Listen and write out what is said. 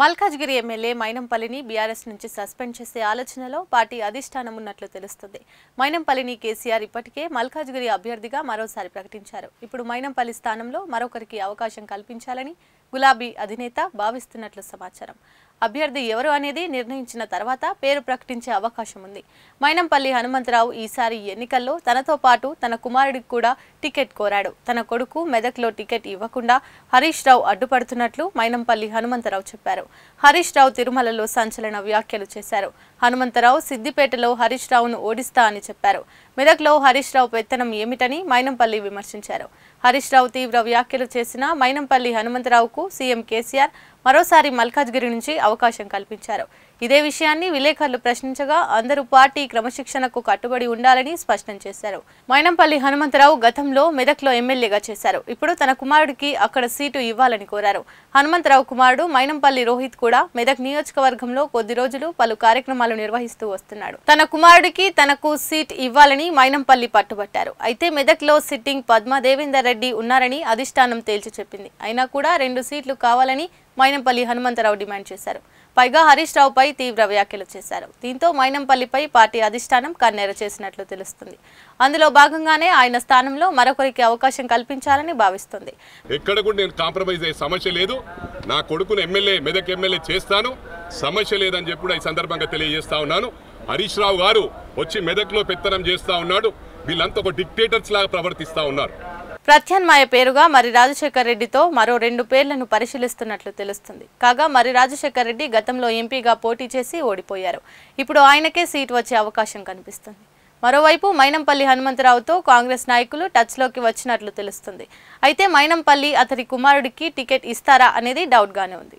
Malkajgiri MLA మైనంపల్లిని BRS నుంచి suspend చేసే ఆలోచనలో పార్టీ అధిష్టానం ఉన్నట్లు తెలుస్తుంది మైనంపల్లిని కేసీఆర్ ఇప్పటికే మల్కాజ్గిరి అభ్యర్థిగా మరోసారి ప్రకటించారు ఇప్పుడు మైనంపల్లి స్థానంలో మరొకరికి అవకాశం కల్పించాలని గులాబీ అధినేత భావిస్తున్నట్లు సమాచారం అభ్యర్థి ఎవరు అనేది నిర్ణయించిన తర్వాత పేరు ప్రకటించే అవకాశం ఉంది మైనంపల్లి హనుమంతరావు ఈసారి ఎన్నికల్లో తనతో పాటు తన కుమారుడికి కూడా టికెట్ కోరాడు తన కొడుకు మెదక్లో టికెట్ ఇవ్వకుండా హరీష్ రావు అడ్డుపడుతున్నట్లు మైనంపల్లి హనుమంతరావు చెప్పారు హరీష్ రావు తిరుమలలో సంచలన వ్యాఖ్యలు చేశారు హనుమంతరావు సిద్దిపేటలో హరీష్ రావును ఓడిస్తా అని చెప్పారు మెదక్లో హరీష్ రావు పెత్తనం ఏమిటని మైనంపల్లి విమర్శించారు హరీష్ రావు తీవ్ర వ్యాఖ్యలు చేసిన మైనంపల్లి హనుమంతరావుకు సీఎం కేసీఆర్ మరోసారి మల్కాజ్గిరి నుంచి అవకాశం కల్పించారు ఇదే విషయాన్ని విలేకరులు ప్రశ్నించగా అందరూ పార్టీ క్రమశిక్షణకు కట్టుబడి ఉండాలని స్పష్టం చేశారు మైనంపల్లి హనుమంతరావు గతంలో మెదక్లో ఎమ్మెల్యేగా చేశారు ఇప్పుడు తన కుమారుడికి అక్కడ సీటు ఇవ్వాలని కోరారు హనుమంతరావు కుమారుడు మైనంపల్లి రోహిత్ కూడా మెదక్ నియోజకవర్గంలో కొద్ది రోజులు పలు కార్యక్రమాలు నిర్వహిస్తూ వస్తున్నాడు తన కుమారుడికి తనకు సీట్ ఇవ్వాలని మైనంపల్లి పట్టుబట్టారు అయితే మెదక్లో సిట్టింగ్ పద్మ దేవేందర్ రెడ్డి ఉన్నారని అధిష్టానం తేల్చి చెప్పింది అయినా కూడా రెండు సీట్లు కావాలని మైనంపల్లి హనుమంతరావు డిమాండ్ చేశారు పైగా హరీష్ రావుపై తీవ్ర వ్యాఖ్యలు చేశారు దీంతో మైనంపల్లిపై పార్టీ అధిష్టానం కన్నెర చేసినట్లు తెలుస్తుంది అందులో భాగంగానే ఆయన స్థానంలో మరొకరికి అవకాశం కల్పించాలని భావిస్తుంది ఎక్కడ కూడా నేను కాంప్రమైజ్ అయ్యే సమస్య లేదు నా కొడుకును ఎమ్మెల్యే మెదక్ ఎమ్మెల్యే చేస్తాను సమస్య లేదని చెప్పి ఈ సందర్భంగా తెలియజేస్తా ఉన్నాను హరీష్ రావు గారు వచ్చి మెదక్లో పెత్తనం చేస్తా ఉన్నాడు వీళ్ళంతా ఒక డిక్టేటర్స్ లాగా ప్రవర్తిస్తూ ఉన్నారు ప్రత్యామ్నాయ పేరుగా మరి రాజశేఖర్ రెడ్డితో మరో రెండు పేర్లను పరిశీలిస్తున్నట్లు తెలుస్తుంది కాగా మరి రాజశేఖర్ రెడ్డి గతంలో ఎంపీగా పోటీ చేసి ఓడిపోయారు ఇప్పుడు ఆయనకే సీట్ వచ్చే అవకాశం కనిపిస్తుంది మరోవైపు మైనంపల్లి హనుమంతరావుతో కాంగ్రెస్ నాయకులు టచ్లోకి వచ్చినట్లు తెలుస్తుంది అయితే మైనంపల్లి అతడి కుమారుడికి టికెట్ ఇస్తారా అనేది డౌట్గానే ఉంది